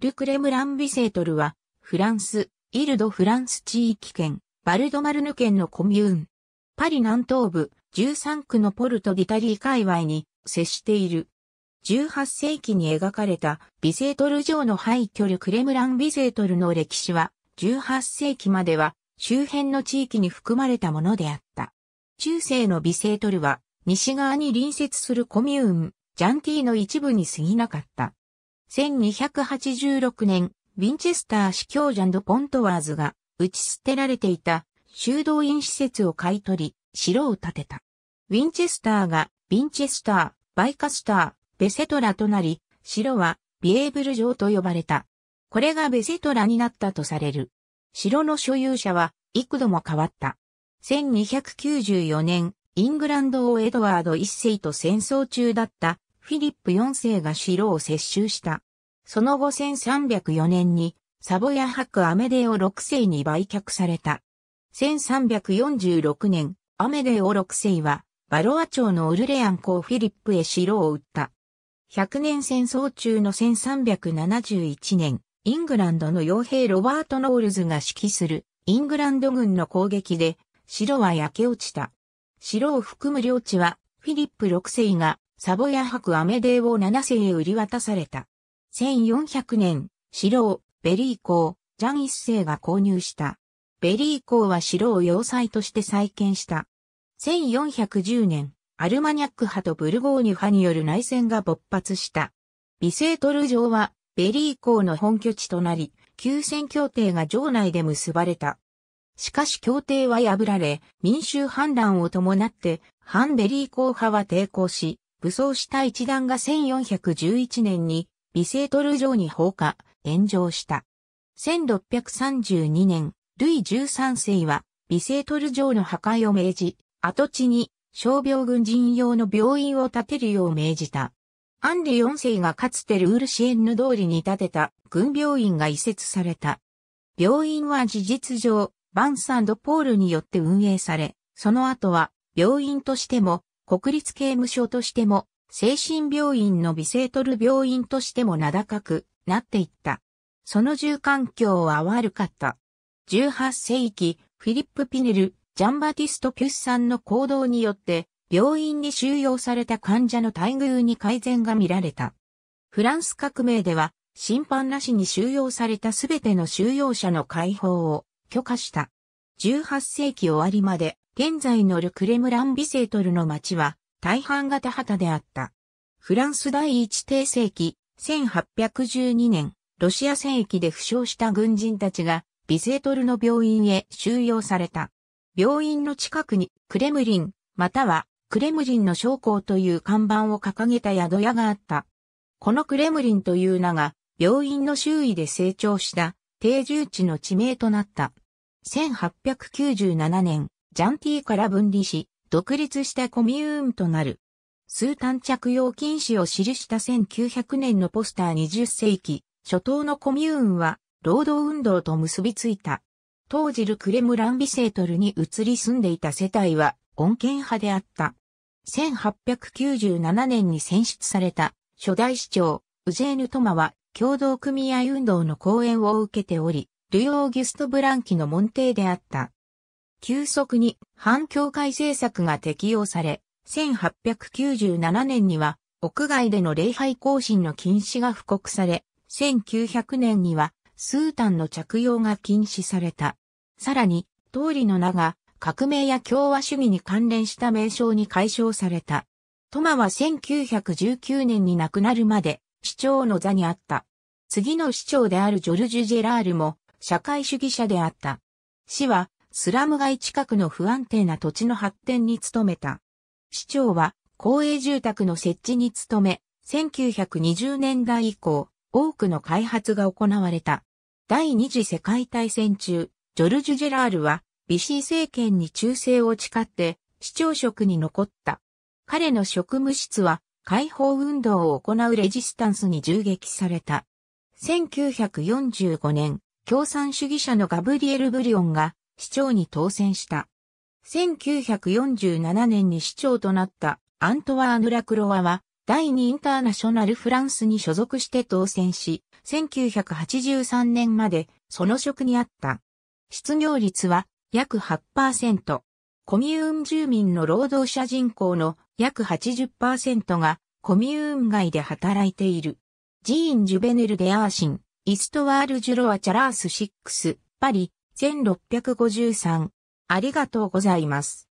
ル・クレムラン・ビセートルは、フランス、イルド・フランス地域圏、バルドマルヌ県のコミューン。パリ南東部、13区のポルト・ディタリー界隈に接している。18世紀に描かれたビセートル城の廃墟ル・クレムラン・ビセートルの歴史は、18世紀までは周辺の地域に含まれたものであった。中世のビセートルは、西側に隣接するコミューン、ジャンティの一部に過ぎなかった。1286年、ウィンチェスター司教ジャンド・ポントワーズが打ち捨てられていた修道院施設を買い取り、城を建てた。ウィンチェスターがウィンチェスター、バイカスター、ベセトラとなり、城はビエーブル城と呼ばれた。これがベセトラになったとされる。城の所有者は幾度も変わった。1294年、イングランド王エドワード一世と戦争中だったフィリップ4世が城を接収した。その後1304年に、サボヤ伯アメデオ6世に売却された。1346年、アメデオ6世は、バロア朝のオルレアン公フィリップへ城を売った。100年戦争中の1371年、イングランドの傭兵ロバート・ノールズが指揮するイングランド軍の攻撃で城は焼け落ちた。城を含む領地はフィリップ6世がサボヤ博アメデーを7世へ売り渡された。1400年、城をベリー公、ジャン一世が購入した。ベリー公は城を要塞として再建した。1410年、アルマニャック派とブルゴーニュ派による内戦が勃発した。ビセートル城はベリー公の本拠地となり、休戦協定が城内で結ばれた。しかし協定は破られ、民衆反乱を伴って、反ベリー公派は抵抗し、武装した一団が1411年にビセートル城に放火、炎上した。1632年、ルイ13世はビセートル城の破壊を命じ、跡地に傷病軍人用の病院を建てるよう命じた。アンリ4世がかつてルールシエンヌ通りに建てた軍病院が移設された。病院は事実上、バンサンドポールによって運営され、その後は病院としても国立刑務所としても、精神病院のビセートル病院としても名高くなっていった。その住環境は悪かった。18世紀、フィリップ・ピネル、ジャンバティスト・ピュッさんの行動によって、病院に収容された患者の待遇に改善が見られた。フランス革命では、審判なしに収容されたすべての収容者の解放を許可した。18世紀終わりまで現在のル・クレムラン・ビセートルの町は大半が田畑であった。フランス第一帝世紀1812年、ロシア戦役で負傷した軍人たちがビセートルの病院へ収容された。病院の近くにクレムリン、またはクレムリンの将校という看板を掲げた宿屋があった。このクレムリンという名が病院の周囲で成長した定住地の地名となった。1897年、ジャンティーから分離し、独立したコミューンとなる。数ー着用禁止を記した1900年のポスター20世紀、初頭のコミューンは、労働運動と結びついた。当時ルクレムランビセートルに移り住んでいた世帯は、穏健派であった。1897年に選出された、初代市長、ウジェーヌ・トマは、共同組合運動の講演を受けており、ルヨーギュスト・ブランキの門弟であった。急速に反境界政策が適用され、1897年には屋外での礼拝行進の禁止が布告され、1900年にはスータンの着用が禁止された。さらに、通りの名が革命や共和主義に関連した名称に解消された。トマは1919年に亡くなるまで市長の座にあった。次の市長であるジョルジュ・ジェラールも社会主義者であった。市はスラム街近くの不安定な土地の発展に努めた。市長は公営住宅の設置に努め、1920年代以降、多くの開発が行われた。第二次世界大戦中、ジョルジュ・ジェラールは、ビシー政権に忠誠を誓って、市長職に残った。彼の職務室は、解放運動を行うレジスタンスに銃撃された。1945年、共産主義者のガブリエル・ブリオンが市長に当選した。1947年に市長となったアントワーヌ・ラクロワは、第2インターナショナルフランスに所属して当選し、1983年までその職にあった。失業率は約8%。コミューン住民の労働者人口の約80%がコミューン外で働いている。ジーン・ジュベネル・デアーシン、イストワール・ジュロア・チャラース6、パリ、1653。ありがとうございます。